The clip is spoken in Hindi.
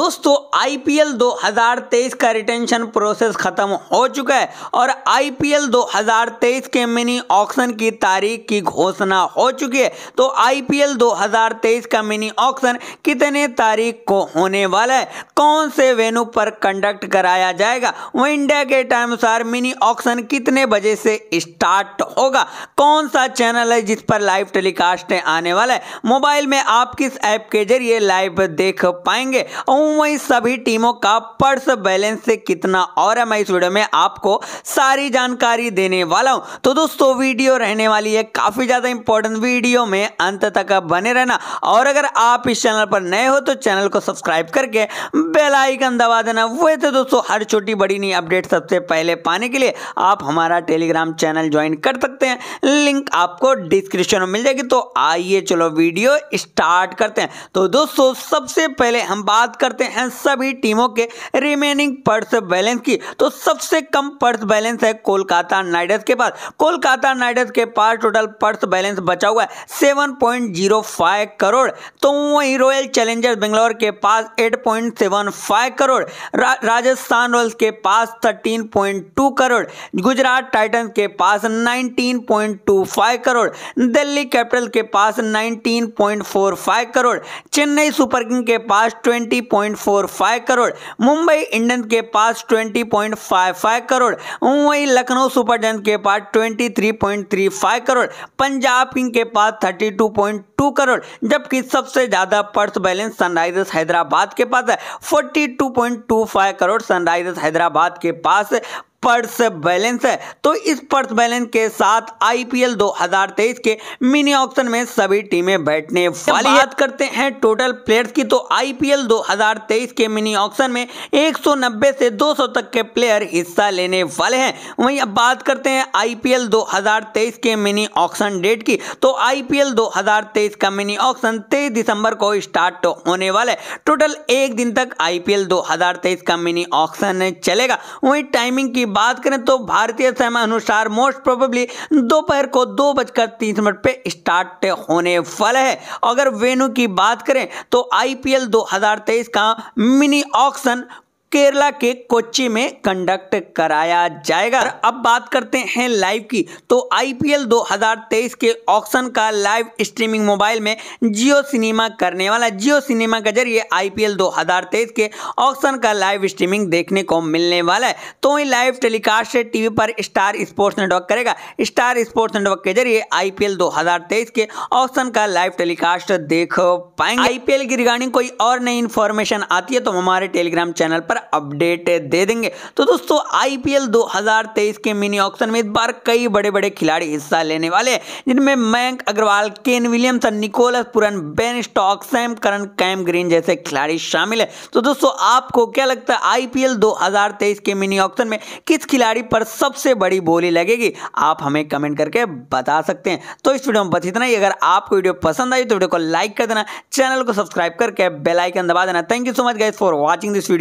दोस्तों आईपीएल 2023 का रिटेंशन प्रोसेस खत्म हो चुका है और आईपीएल 2023 के मिनी ऑक्शन की तारीख की घोषणा हो चुकी है तो आईपीएल 2023 का मिनी ऑक्शन कितने तारीख को होने वाला है कौन से वेन्यू पर कंडक्ट कराया जाएगा वो इंडिया के टाइम अनुसार मिनी ऑक्शन कितने बजे से स्टार्ट होगा कौन सा चैनल है जिस पर लाइव टेलीकास्ट आने वाला है मोबाइल में आप किस ऐप के जरिए लाइव देख पाएंगे और वहीं सभी टीमों का पर्स बैलेंस से कितना और है मैं इस वीडियो में आपको सारी जानकारी देने वाला हूं तो दोस्तों वीडियो रहने वाली है काफ़ी ज़्यादा इंपॉर्टेंट वीडियो में अंत तक बने रहना और अगर आप इस चैनल पर नए हो तो चैनल को सब्सक्राइब करके बेल आइकन दबा देना तो दोस्तों हर छोटी बड़ी नई अपडेट सबसे पहले पाने के लिए आप हमारा टेलीग्राम चैनल ज्वाइन कर सकते हैं लिंक आपको डिस्क्रिप्शन में मिल जाएगी तो आइए चलो वीडियो स्टार्ट करते हैं तो दोस्तों सबसे पहले हम बात करते करते हैं सभी टीमों के रिमेनिंग पर्स बैलेंस की तो सबसे कम पर्स बैलेंस है कोलकाता नाइटर्स के पास कोलकाता नाइडर्स के पास टोटल पर्स बैलेंस बचा हुआ है 7.05 करोड़ तो वहीं रॉयल चैलेंजर्स बेंगलोर के पास 8.75 करोड़ रा, राजस्थान रॉयल्स के पास 13.2 करोड़ गुजरात टाइटन्स के पास फाइव करोड़ दिल्ली कैपिटल के पास five crore Chennai super king के पास twenty point crore Mumbai Indians के पास twenty point five five crore Mumbai Lucknow super giants के पास twenty three point three five crore Punjab king के पास thirty two point two crore जबकि सबसे ज़्यादा पर्स बैलेंस सनराइजर्स हैदराबाद के पास है forty two point two five crore Sunrisers Hyderabad के पास पर्स बैलेंस है तो इस पर्स बैलेंस के साथ आईपीएल 2023 के मिनी ऑप्शन में सभी टीमें बैठने वाली बात करते हैं टोटल प्लेयर्स की तो आईपीएल 2023 के मिनी ऑप्शन में 190 से 200 तक के प्लेयर हिस्सा लेने वाले हैं वहीं अब बात करते हैं आईपीएल 2023 के मिनी ऑक्शन डेट की तो आईपीएल 2023 का मिनी ऑप्शन तेईस दिसंबर को स्टार्ट होने वाला है टोटल एक दिन तक आईपीएल 2023 का मिनी ऑक्शन चलेगा वही टाइमिंग की बात करें तो भारतीय समय अनुसार मोस्ट प्रोबेबली दोपहर को दो बजकर तीस मिनट पे स्टार्ट होने वाला है अगर वेन्यू की बात करें तो आईपीएल 2023 का मिनी ऑक्शन केरला के कोच्चि में कंडक्ट कराया जाएगा अब बात करते हैं लाइव की तो आईपीएल 2023 के ऑक्शन का लाइव स्ट्रीमिंग मोबाइल में जियो सिनेमा करने वाला जियो सिनेमा के जरिए आईपीएल 2023 के ऑक्शन का लाइव स्ट्रीमिंग देखने को मिलने वाला है तो ये लाइव टेलीकास्ट टीवी पर स्टार स्पोर्ट्स नेटवर्क करेगा स्टार स्पोर्ट्स नेटवर्क के जरिए आई पी के ऑक्शन का लाइव टेलीकास्ट देख पाएंगे आई की रिगार्डिंग कोई और नई इन्फॉर्मेशन आती है तो हमारे टेलीग्राम चैनल पर अपडेट दे देंगे तो दोस्तों आईपीएल 2023 के मिनी ऑक्शन में इस बार कई बड़े बड़े खिलाड़ी हिस्सा लेने वाले हैं जिनमें Mayank Agarwal Kane Williamson Nicholas Pooran Ben Stokes Sam Curran Cam Green जैसे खिलाड़ी शामिल है तो दोस्तों आपको क्या लगता है आईपीएल 2023 के मिनी ऑक्शन में किस खिलाड़ी पर सबसे बड़ी बोली लगेगी आप हमें कमेंट करके बता सकते हैं तो इस वीडियो में बस इतना ही अगर आपको वीडियो पसंद आई तो वीडियो को लाइक कर देना चैनल को सब्सक्राइब करके बेलाइकन दबा देना thank you so much guys for watching this video